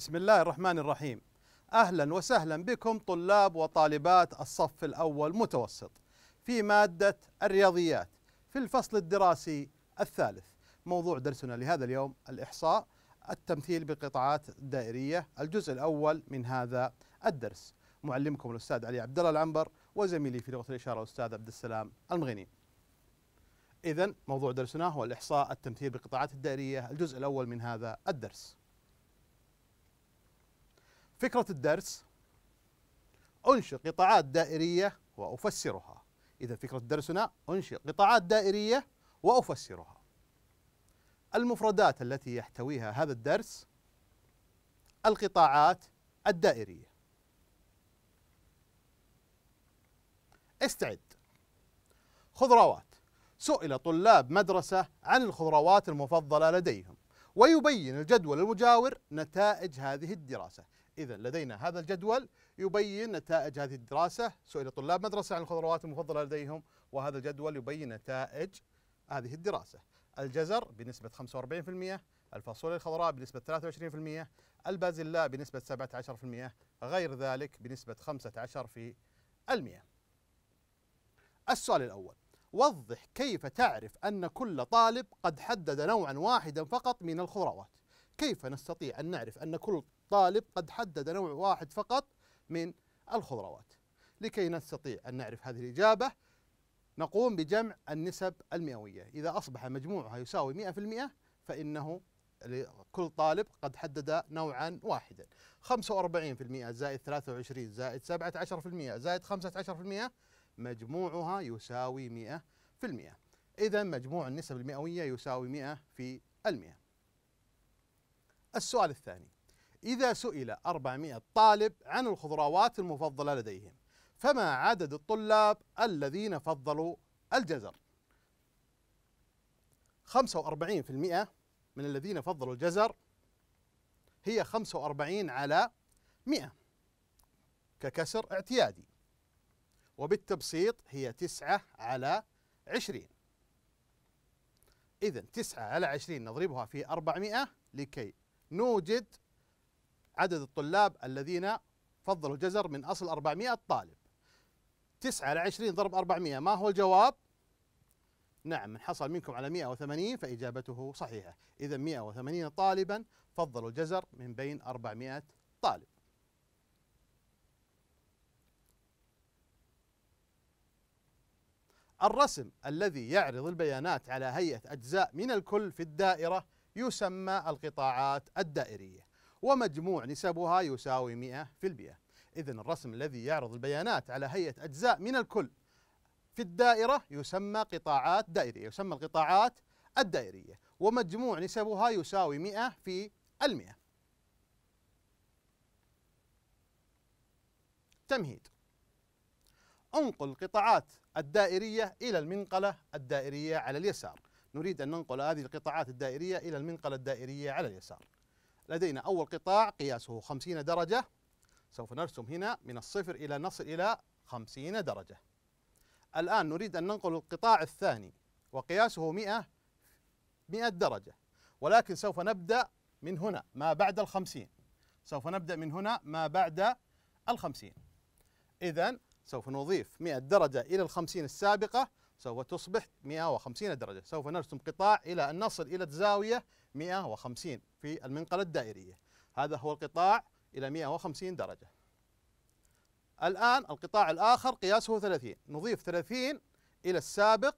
بسم الله الرحمن الرحيم أهلا وسهلا بكم طلاب وطالبات الصف الأول متوسط في مادة الرياضيات في الفصل الدراسي الثالث موضوع درسنا لهذا اليوم الإحصاء التمثيل بقطاعات دائرية الجزء الأول من هذا الدرس معلمكم الأستاذ علي عبد الله العنبر وزميلي في لغة الإشارة الأستاذ عبد السلام المغني إذا موضوع درسنا هو الإحصاء التمثيل بقطاعات الدائرية الجزء الأول من هذا الدرس فكرة الدرس أنشئ قطاعات دائرية وأفسرها إذا فكرة الدرس هنا أنشئ قطاعات دائرية وأفسرها المفردات التي يحتويها هذا الدرس القطاعات الدائرية استعد خضروات سئل طلاب مدرسة عن الخضروات المفضلة لديهم ويبين الجدول المجاور نتائج هذه الدراسة إذا لدينا هذا الجدول يبين نتائج هذه الدراسة سئل طلاب مدرسة عن الخضروات المفضلة لديهم وهذا الجدول يبين نتائج هذه الدراسة الجزر بنسبة 45% الفاصوليا الخضراء بنسبة 23% البازلاء بنسبة 17% غير ذلك بنسبة 15% السؤال الأول وضح كيف تعرف أن كل طالب قد حدد نوعا واحدا فقط من الخضروات كيف نستطيع أن نعرف أن كل الطالب قد حدد نوع واحد فقط من الخضروات لكي نستطيع أن نعرف هذه الإجابة نقوم بجمع النسب المئوية إذا أصبح مجموعها يساوي 100% فإنه لكل طالب قد حدد نوعا واحدا 45% زائد 23 زائد 17% زائد 15% مجموعها يساوي 100% إذا مجموع النسب المئوية يساوي 100 في المئة السؤال الثاني إذا سئل 400 طالب عن الخضروات المفضلة لديهم فما عدد الطلاب الذين فضلوا الجزر 45% من الذين فضلوا الجزر هي 45 على 100 ككسر اعتيادي وبالتبسيط هي 9 على 20 إذا 9 على 20 نضربها في 400 لكي نوجد عدد الطلاب الذين فضلوا الجزر من أصل 400 طالب 9 على 20 ضرب 400 ما هو الجواب؟ نعم من حصل منكم على 180 فإجابته صحيحة إذا 180 طالبا فضلوا الجزر من بين 400 طالب الرسم الذي يعرض البيانات على هيئة أجزاء من الكل في الدائرة يسمى القطاعات الدائرية ومجموع نسبها يساوي 100% إذا الرسم الذي يعرض البيانات على هيئة أجزاء من الكل في الدائرة يسمى قطاعات دائرية يسمى القطاعات الدائرية ومجموع نسبها يساوي 100 في المئة تمهيد انقل القطاعات الدائرية إلى المنقلة الدائرية على اليسار نريد أن ننقل هذه القطاعات الدائرية إلى المنقلة الدائرية على اليسار لدينا أول قطاع قياسه 50 درجة سوف نرسم هنا من الصفر إلى نصل إلى 50 درجة الآن نريد أن ننقل القطاع الثاني وقياسه 100 100 درجة ولكن سوف نبدأ من هنا ما بعد الخمسين سوف نبدأ من هنا ما بعد الخمسين إذا سوف نضيف 100 درجة إلى الخمسين السابقة سوف تصبح 150 درجة سوف نرسم قطاع إلى أن نصل إلى الزاوية 150 في المنقلة الدائرية هذا هو القطاع إلى 150 درجة الآن القطاع الآخر قياسه 30 نضيف 30 إلى السابق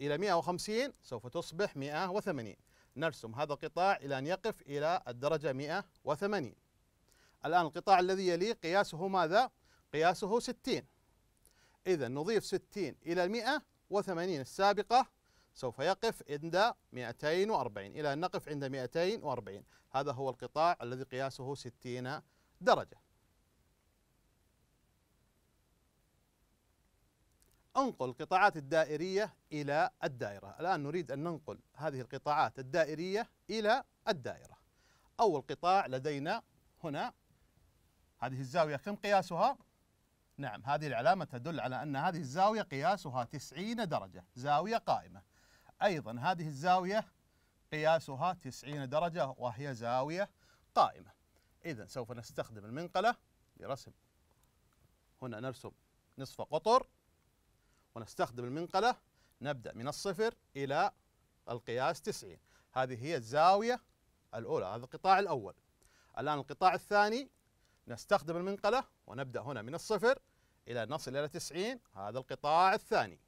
إلى 150 سوف تصبح 180 نرسم هذا القطاع إلى أن يقف إلى الدرجة 180 الآن القطاع الذي يليه قياسه ماذا؟ قياسه 60 إذا نضيف 60 إلى 100 180 السابقة سوف يقف عند 240 إلى أن نقف عند 240 هذا هو القطاع الذي قياسه 60 درجة أنقل القطاعات الدائرية إلى الدائرة الآن نريد أن ننقل هذه القطاعات الدائرية إلى الدائرة أول قطاع لدينا هنا هذه الزاوية كم قياسها؟ نعم هذه العلامة تدل على أن هذه الزاوية قياسها 90 درجة زاوية قائمة أيضا هذه الزاوية قياسها 90 درجة وهي زاوية قائمة إذا سوف نستخدم المنقلة لرسم هنا نرسم نصف قطر ونستخدم المنقلة نبدأ من الصفر إلى القياس 90 هذه هي الزاوية الأولى هذا القطاع الأول الآن القطاع الثاني نستخدم المنقلة ونبدأ هنا من الصفر إلى نصل إلى 90 هذا القطاع الثاني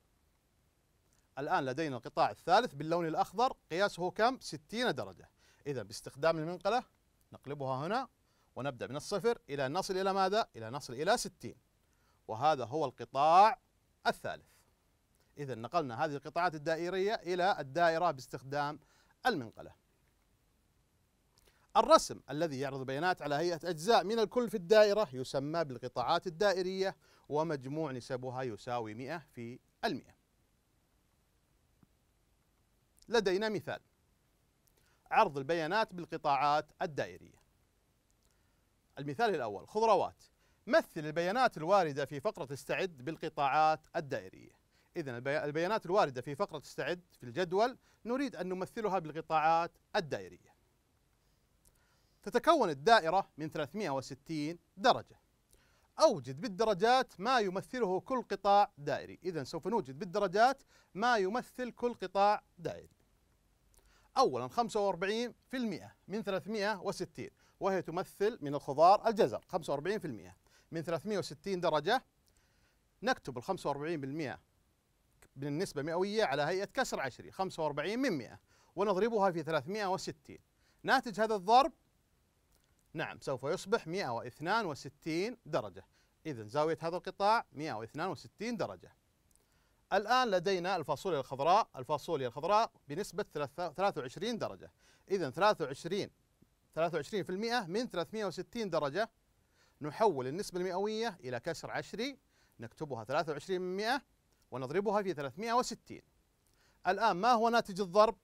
الآن لدينا القطاع الثالث باللون الأخضر قياسه كم؟ 60 درجة إذا باستخدام المنقلة نقلبها هنا ونبدأ من الصفر إلى نصل إلى ماذا؟ إلى نصل إلى 60 وهذا هو القطاع الثالث إذا نقلنا هذه القطاعات الدائرية إلى الدائرة باستخدام المنقله الرسم الذي يعرض بيانات على هيئة أجزاء من الكل في الدائرة يسمى بالقطاعات الدائرية ومجموع نسبها يساوي 100 في المئة لدينا مثال عرض البيانات بالقطاعات الدائرية المثال الأول خضروات مثل البيانات الواردة في فقرة استعد بالقطاعات الدائرية إذا البيانات الواردة في فقرة استعد في الجدول نريد أن نمثلها بالقطاعات الدائرية تتكون الدائرة من 360 درجة أوجد بالدرجات ما يمثله كل قطاع دائري إذا سوف نوجد بالدرجات ما يمثل كل قطاع دائري أولا 45% من 360 وهي تمثل من الخضار الجزر 45% من 360 درجة نكتب ال 45% بالنسبة مئوية على هيئة كسر عشري 45 من 100 ونضربها في 360 ناتج هذا الضرب نعم سوف يصبح 162 درجة إذا زاوية هذا القطاع 162 درجة الآن لدينا الفاصوليا الخضراء الفاصوليا الخضراء بنسبة 23 درجة إذا 23 23% من 360 درجة نحول النسبة المئوية إلى كسر عشري نكتبها 23 من 100 ونضربها في 360 الآن ما هو ناتج الضرب؟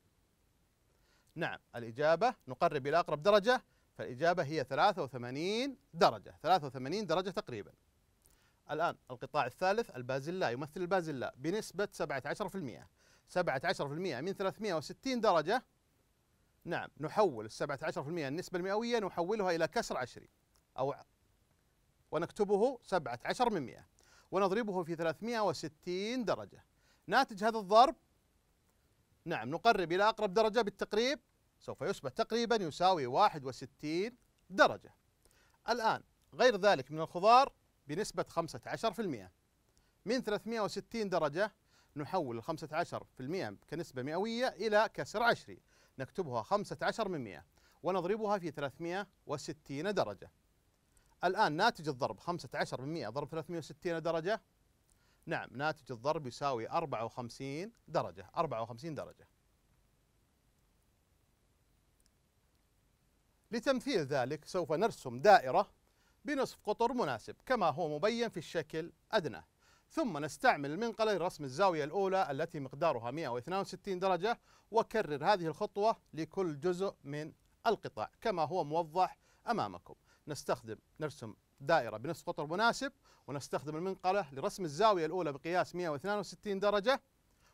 نعم الإجابة نقرب إلى أقرب درجة فالإجابة هي 83 درجة 83 درجة تقريبا الآن القطاع الثالث البازلاء يمثل البازلاء بنسبة 17% 17% من 360 درجة نعم نحول 17% النسبة المئوية نحولها إلى كسر عشري أو ونكتبه 17 من 100 ونضربه في 360 درجة ناتج هذا الضرب نعم نقرب إلى أقرب درجة بالتقريب سوف يصبح تقريبا يساوي 61 درجة الآن غير ذلك من الخضار بنسبة 15% من 360 درجة نحول ال 15% كنسبة مئوية إلى كسر عشري نكتبها 15 من 100 ونضربها في 360 درجة الآن ناتج الضرب 15 من 100 ضرب 360 درجة نعم ناتج الضرب يساوي 54 درجة 54 درجة لتمثيل ذلك سوف نرسم دائرة بنصف قطر مناسب كما هو مبين في الشكل أدنى ثم نستعمل المنقلة لرسم الزاوية الأولى التي مقدارها 162 درجة وكرر هذه الخطوة لكل جزء من القطاع كما هو موضح أمامكم نستخدم نرسم دائرة بنصف قطر مناسب ونستخدم المنقلة لرسم الزاوية الأولى بقياس 162 درجة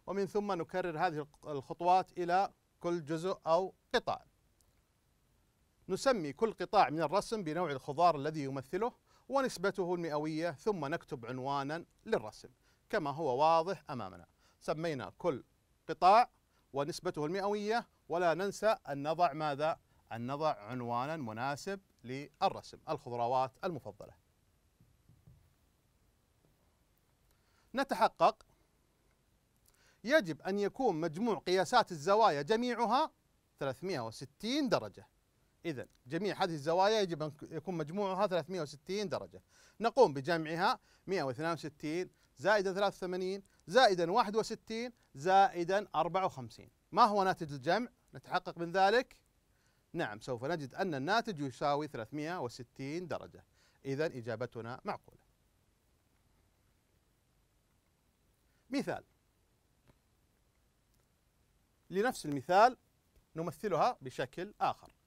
ومن ثم نكرر هذه الخطوات إلى كل جزء أو قطاع نسمي كل قطاع من الرسم بنوع الخضار الذي يمثله ونسبته المئوية ثم نكتب عنوانا للرسم كما هو واضح أمامنا سمينا كل قطاع ونسبته المئوية ولا ننسى أن نضع ماذا؟ أن نضع عنوانا مناسب للرسم الخضروات المفضلة نتحقق يجب أن يكون مجموع قياسات الزوايا جميعها 360 درجة إذا جميع هذه الزوايا يجب أن يكون مجموعها 360 درجة نقوم بجمعها 162 زائدا 83 زائدا 61 زائدا 54 ما هو ناتج الجمع؟ نتحقق من ذلك نعم سوف نجد أن الناتج يساوي 360 درجة إذا إجابتنا معقولة مثال لنفس المثال نمثلها بشكل آخر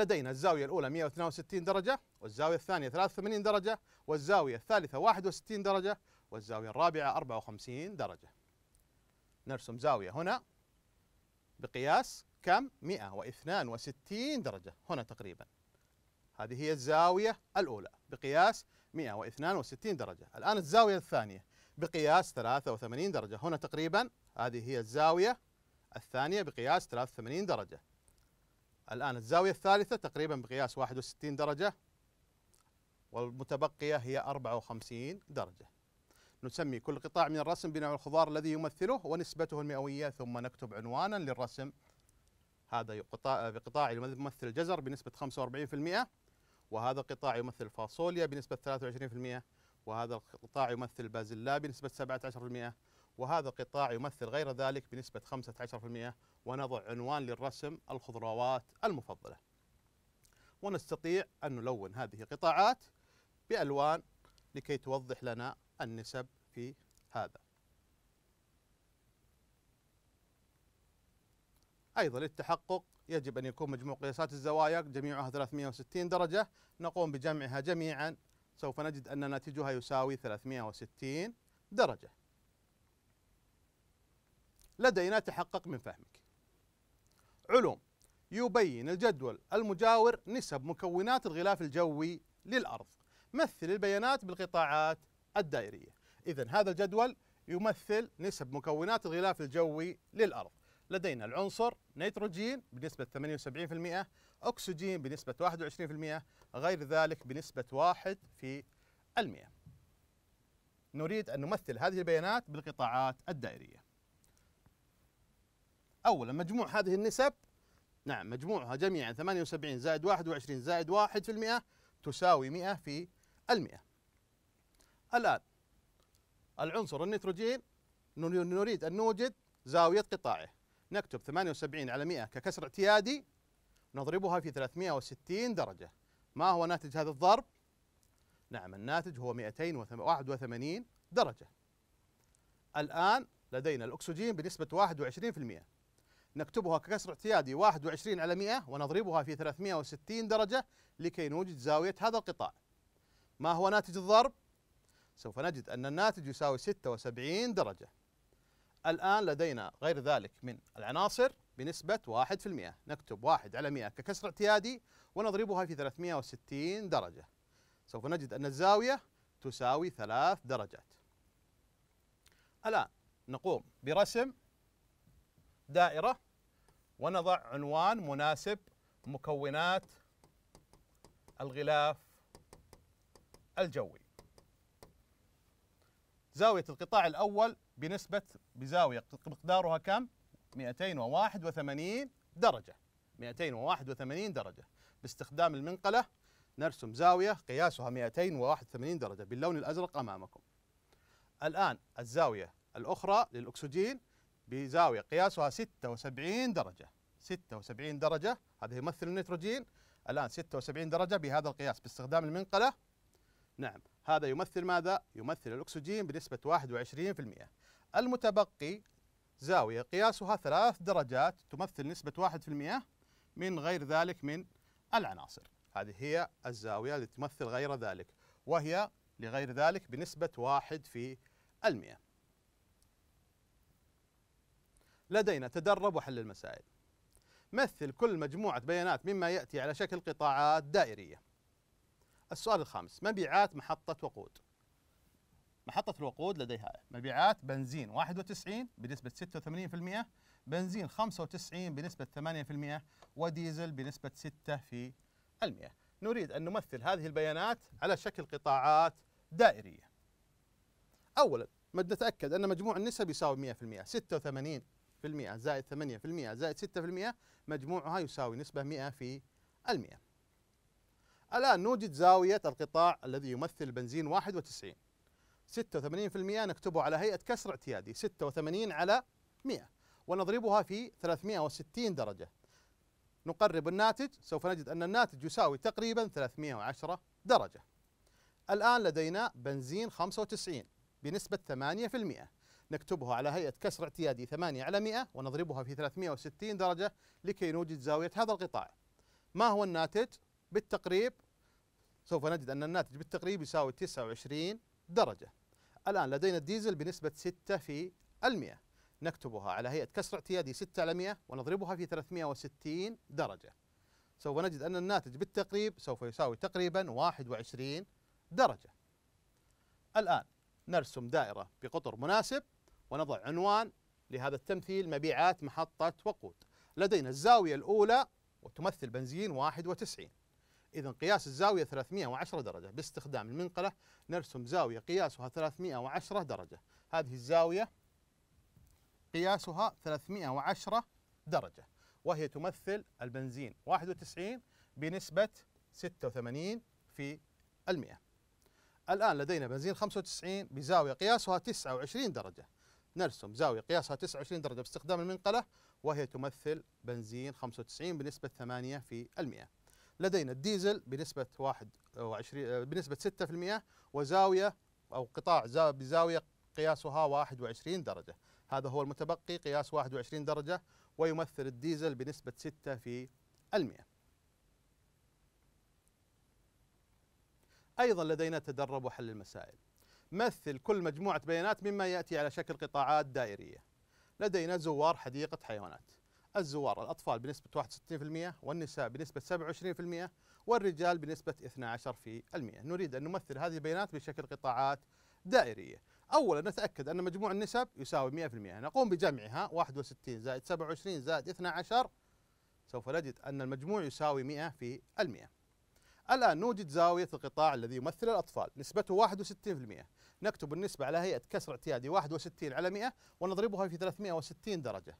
لدينا الزاوية الأولى 162 درجة والزاوية الثانية 83 درجة والزاوية الثالثة 61 درجة والزاوية الرابعة 54 درجة نرسم زاوية هنا بقياس كم 162 درجة هنا تقريبا هذه هي الزاوية الأولى بقياس 162 درجة الآن الزاوية الثانية بقياس 83 درجة هنا تقريبا هذه هي الزاوية الثانية بقياس 83 درجة الآن الزاوية الثالثة تقريبا بقياس 61 درجة والمتبقية هي 54 درجة نسمي كل قطاع من الرسم بنوع الخضار الذي يمثله ونسبته المئوية ثم نكتب عنوانا للرسم هذا قطاع قطاع يمثل الجزر بنسبة 45% وهذا قطاع يمثل الفاصوليا بنسبة 23% وهذا القطاع يمثل البازلاء بنسبة 17% وهذا القطاع يمثل غير ذلك بنسبة 15% ونضع عنوان للرسم الخضروات المفضلة ونستطيع أن نلون هذه القطاعات بألوان لكي توضح لنا النسب في هذا أيضا للتحقق يجب أن يكون مجموع قياسات الزوايا جميعها 360 درجة نقوم بجمعها جميعا سوف نجد أن ناتجها يساوي 360 درجة لدينا تحقق من فهمك علوم يبين الجدول المجاور نسب مكونات الغلاف الجوي للأرض مثل البيانات بالقطاعات الدائرية إذا هذا الجدول يمثل نسب مكونات الغلاف الجوي للأرض لدينا العنصر نيتروجين بنسبة 78% أكسجين بنسبة 21% غير ذلك بنسبة 1 في المئة نريد أن نمثل هذه البيانات بالقطاعات الدائرية أولا مجموع هذه النسب نعم مجموعها جميعا 78 زائد 21 زائد 1 في المئة تساوي 100 في المئة الآن العنصر النيتروجين نريد أن نوجد زاوية قطاعه نكتب 78 على 100 ككسر اعتيادي نضربها في 360 درجة ما هو ناتج هذا الضرب؟ نعم الناتج هو 281 درجة الآن لدينا الأكسجين بنسبة 21% نكتبها ككسر اعتيادي 21 على 100 ونضربها في 360 درجة لكي نوجد زاوية هذا القطاع ما هو ناتج الضرب؟ سوف نجد أن الناتج يساوي 76 درجة الآن لدينا غير ذلك من العناصر بنسبة 1% نكتب 1 على 100 ككسر اعتيادي ونضربها في 360 درجة سوف نجد أن الزاوية تساوي 3 درجات الآن نقوم برسم دائرة ونضع عنوان مناسب مكونات الغلاف الجوي زاوية القطاع الأول بنسبة بزاوية مقدارها كم؟ 281 درجة 281 درجة باستخدام المنقلة نرسم زاوية قياسها 281 درجة باللون الأزرق أمامكم الآن الزاوية الأخرى للأكسجين بزاوية قياسها 76 درجة 76 درجة هذا يمثل النيتروجين الآن 76 درجة بهذا القياس باستخدام المنقلة نعم هذا يمثل ماذا؟ يمثل الأكسجين بنسبة 21% المتبقي زاوية قياسها ثلاث درجات تمثل نسبة 1% من غير ذلك من العناصر هذه هي الزاوية التي تمثل غير ذلك وهي لغير ذلك بنسبة 1 في المئة لدينا تدرب وحل المسائل مثل كل مجموعة بيانات مما يأتي على شكل قطاعات دائرية السؤال الخامس مبيعات محطة وقود محطة الوقود لديها مبيعات بنزين 91 بنسبة 86% بنزين 95 بنسبة 8% وديزل بنسبة 6% في المئة. نريد أن نمثل هذه البيانات على شكل قطاعات دائرية أولا نتأكد أن مجموع النسب يساوي 100% 86 زائد 8% زائد 6% مجموعها يساوي نسبة 100 في المئة الآن نوجد زاوية القطاع الذي يمثل البنزين 91 86% نكتبه على هيئة كسر اعتيادي 86 على 100 ونضربها في 360 درجة نقرب الناتج سوف نجد أن الناتج يساوي تقريبا 310 درجة الآن لدينا بنزين 95 بنسبة 8% نكتبها على هيئة كسر اعتيادي 8 على 100 ونضربها في 360 درجة لكي نوجد زاوية هذا القطاع ما هو الناتج؟ بالتقريب سوف نجد أن الناتج بالتقريب يساوي 29 درجة الآن لدينا الديزل بنسبة 6 في المئة نكتبها على هيئة كسر اعتيادي 6 على 100 ونضربها في 360 درجة سوف نجد أن الناتج بالتقريب سوف يساوي تقريبا 21 درجة الآن نرسم دائرة بقطر مناسب ونضع عنوان لهذا التمثيل مبيعات محطة وقود لدينا الزاوية الأولى وتمثل بنزين 91 إذا قياس الزاوية 310 درجة باستخدام المنقلة نرسم زاوية قياسها 310 درجة هذه الزاوية قياسها 310 درجة وهي تمثل البنزين 91 بنسبة 86 في المئة الآن لدينا بنزين 95 بزاوية قياسها 29 درجة نرسم زاوية قياسها 29 درجة باستخدام المنقلة وهي تمثل بنزين 95 بنسبة 8 في المئة لدينا الديزل بنسبة 21 آه، آه، بنسبة 6% وزاوية أو قطاع بزاوية قياسها 21 درجة هذا هو المتبقي قياس 21 درجة ويمثل الديزل بنسبة 6 في المئة أيضا لدينا تدرب وحل المسائل مثل كل مجموعة بيانات مما يأتي على شكل قطاعات دائرية لدينا زوار حديقة حيوانات الزوار الأطفال بنسبة 61% والنساء بنسبة 27% والرجال بنسبة 12% نريد أن نمثل هذه البيانات بشكل قطاعات دائرية أولا نتأكد أن مجموع النسب يساوي 100% نقوم بجمعها 61 زائد 27 زائد 12 سوف نجد أن المجموع يساوي 100% الآن نوجد زاوية القطاع الذي يمثل الأطفال نسبته 61% نكتب النسبة على هيئة كسر اعتيادي 61 على 100 ونضربها في 360 درجة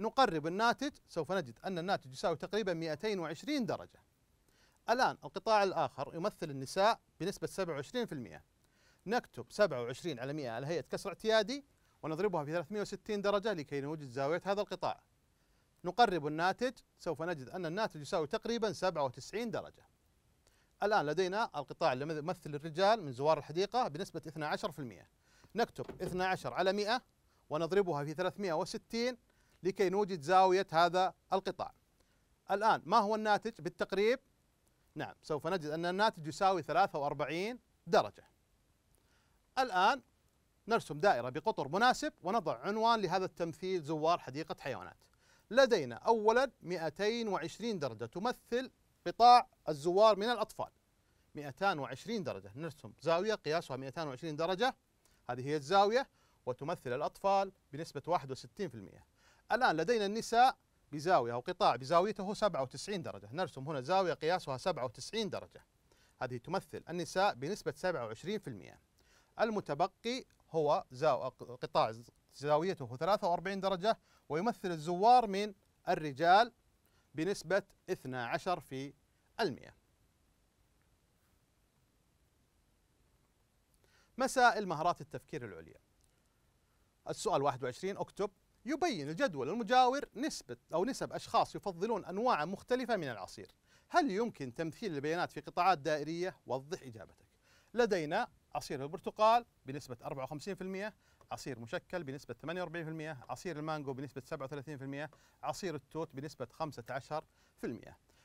نقرب الناتج سوف نجد أن الناتج يساوي تقريبا 220 درجة الآن القطاع الآخر يمثل النساء بنسبة 27% نكتب 27 على 100 على هيئة كسر اعتيادي ونضربها في 360 درجة لكي نوجد زاوية هذا القطاع نقرب الناتج سوف نجد أن الناتج يساوي تقريبا 97 درجة الآن لدينا القطاع اللي يمثل الرجال من زوار الحديقة بنسبة 12% نكتب 12 على 100 ونضربها في 360 لكي نوجد زاوية هذا القطاع الآن ما هو الناتج بالتقريب؟ نعم سوف نجد أن الناتج يساوي 43 درجة الآن نرسم دائرة بقطر مناسب ونضع عنوان لهذا التمثيل زوار حديقة حيوانات لدينا أولا 220 درجة تمثل قطاع الزوار من الأطفال 220 درجة نرسم زاوية قياسها 220 درجة هذه هي الزاوية وتمثل الأطفال بنسبة 61% الآن لدينا النساء بزاوية أو قطاع بزاويته 97 درجة نرسم هنا زاوية قياسها 97 درجة هذه تمثل النساء بنسبة 27% المتبقي هو زاو... قطاع زاويته 43 درجة ويمثل الزوار من الرجال بنسبة 12 في المئة مسائل مهارات التفكير العليا السؤال 21 اكتب يبين الجدول المجاور نسبة أو نسب أشخاص يفضلون أنواعا مختلفة من العصير هل يمكن تمثيل البيانات في قطاعات دائرية؟ وضح إجابتك لدينا عصير البرتقال بنسبة 54% عصير مشكل بنسبة 48%، عصير المانجو بنسبة 37%، عصير التوت بنسبة 15%.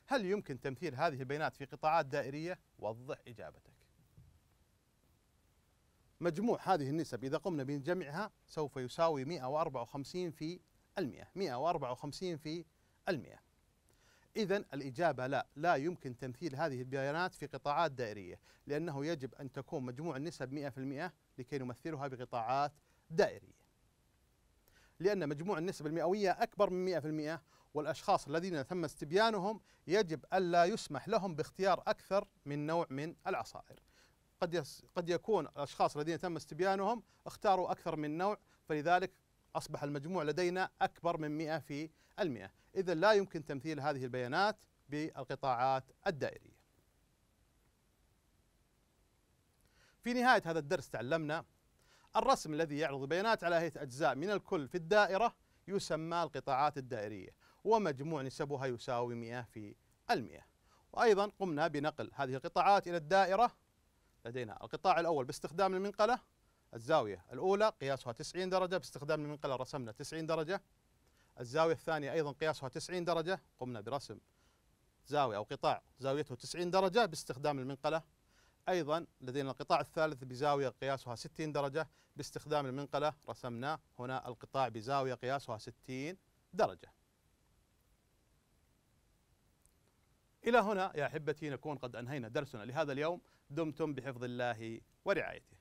هل يمكن تمثيل هذه البيانات في قطاعات دائرية؟ وضح إجابتك. مجموع هذه النسب إذا قمنا بجمعها سوف يساوي 154 في المئة، 154 في المئة. إذا الإجابة لا لا يمكن تمثيل هذه البيانات في قطاعات دائرية لأنه يجب أن تكون مجموع النسب 100% لكي نمثلها بقطاعات دائرية لأن مجموع النسب المئوية أكبر من 100% والأشخاص الذين تم استبيانهم يجب ألا يسمح لهم باختيار أكثر من نوع من العصائر قد, قد يكون الأشخاص الذين تم استبيانهم اختاروا أكثر من نوع فلذلك أصبح المجموع لدينا أكبر من 100 في المئة إذا لا يمكن تمثيل هذه البيانات بالقطاعات الدائرية في نهاية هذا الدرس تعلمنا الرسم الذي يعرض البيانات على هيئة أجزاء من الكل في الدائرة يسمى القطاعات الدائرية ومجموع نسبها يساوي 100 في المئة وأيضا قمنا بنقل هذه القطاعات إلى الدائرة لدينا القطاع الأول باستخدام المنقلة الزاوية الأولى قياسها 90 درجة باستخدام المنقلة رسمنا 90 درجة الزاوية الثانية أيضا قياسها 90 درجة قمنا برسم زاوية أو قطاع زاويته 90 درجة باستخدام المنقلة أيضا لدينا القطاع الثالث بزاوية قياسها 60 درجة باستخدام المنقلة رسمنا هنا القطاع بزاوية قياسها 60 درجة إلى هنا يا أحبتي نكون قد أنهينا درسنا لهذا اليوم دمتم بحفظ الله ورعايته